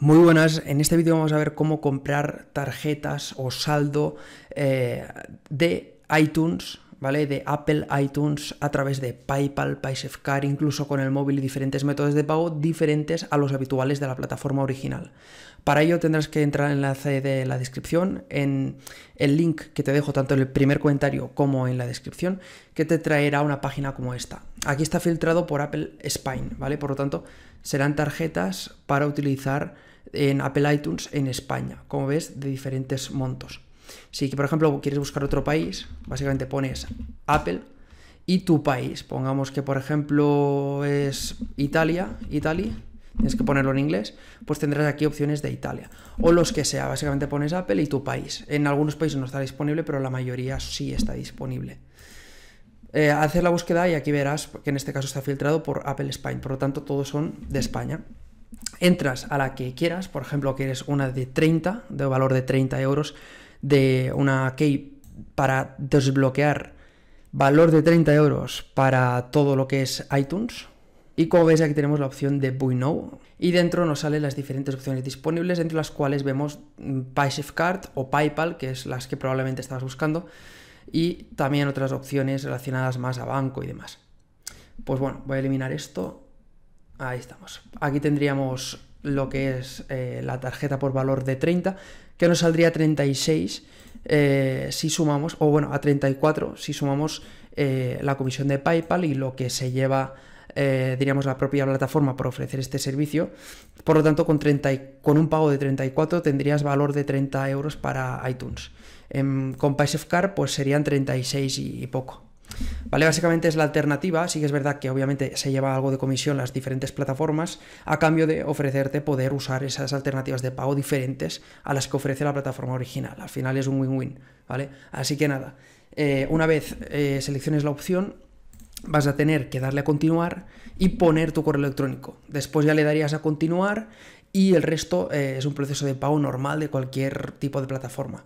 Muy buenas, en este vídeo vamos a ver cómo comprar tarjetas o saldo eh, de iTunes ¿vale? De Apple, iTunes, a través de PayPal, Paysafecard, incluso con el móvil y diferentes métodos de pago diferentes a los habituales de la plataforma original. Para ello tendrás que entrar en enlace de la descripción, en el link que te dejo tanto en el primer comentario como en la descripción, que te traerá una página como esta. Aquí está filtrado por Apple Spain, ¿vale? Por lo tanto, serán tarjetas para utilizar en Apple iTunes en España, como ves, de diferentes montos. Si, por ejemplo, quieres buscar otro país, básicamente pones Apple y tu país. Pongamos que, por ejemplo, es Italia, Italia tienes que ponerlo en inglés, pues tendrás aquí opciones de Italia. O los que sea, básicamente pones Apple y tu país. En algunos países no está disponible, pero la mayoría sí está disponible. Eh, haces la búsqueda y aquí verás que en este caso está filtrado por Apple Spain, por lo tanto todos son de España. Entras a la que quieras, por ejemplo, quieres una de 30, de valor de 30 euros, de una key para desbloquear valor de 30 euros para todo lo que es iTunes. Y como veis aquí tenemos la opción de Buy Now y dentro nos salen las diferentes opciones disponibles, entre las cuales vemos mm, PaySafeCard Card o PayPal, que es las que probablemente estabas buscando, y también otras opciones relacionadas más a banco y demás. Pues bueno, voy a eliminar esto Ahí estamos. Aquí tendríamos lo que es eh, la tarjeta por valor de 30, que nos saldría 36 eh, si sumamos, o bueno, a 34 si sumamos eh, la comisión de PayPal y lo que se lleva, diríamos, la propia plataforma por ofrecer este servicio. Por lo tanto, con, con un pago de 34 tendrías valor de 30 euros para iTunes. En, em, con Car, pues serían 36 y, y poco. ¿vale? Básicamente es la alternativa, sí que es verdad que obviamente se lleva algo de comisión las diferentes plataformas a cambio de ofrecerte poder usar esas alternativas de pago diferentes a las que ofrece la plataforma original. Al final es un win-win, ¿vale? Así que nada, eh, una vez eh, selecciones la opción, vas a tener que darle a continuar y poner tu correo electrónico. Después ya le darías a continuar y el resto eh, es un proceso de pago normal de cualquier tipo de plataforma.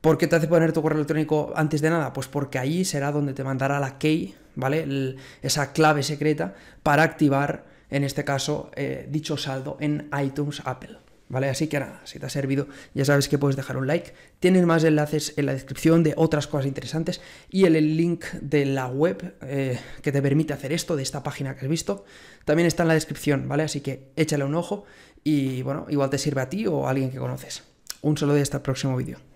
¿Por qué te hace poner tu correo electrónico antes de nada? Pues porque ahí será donde te mandará la key, ¿vale? esa clave secreta para activar, en este caso, eh, dicho saldo en iTunes Apple. ¿Vale? Así que nada, si te ha servido, ya sabes que puedes dejar un like. Tienes más enlaces en la descripción de otras cosas interesantes y el, link de la web eh, que te permite hacer esto, de esta página que has visto, también está en la descripción, ¿vale? Así que échale un ojo y bueno, igual te sirve a ti o a alguien que conoces. Un saludo y hasta el próximo vídeo.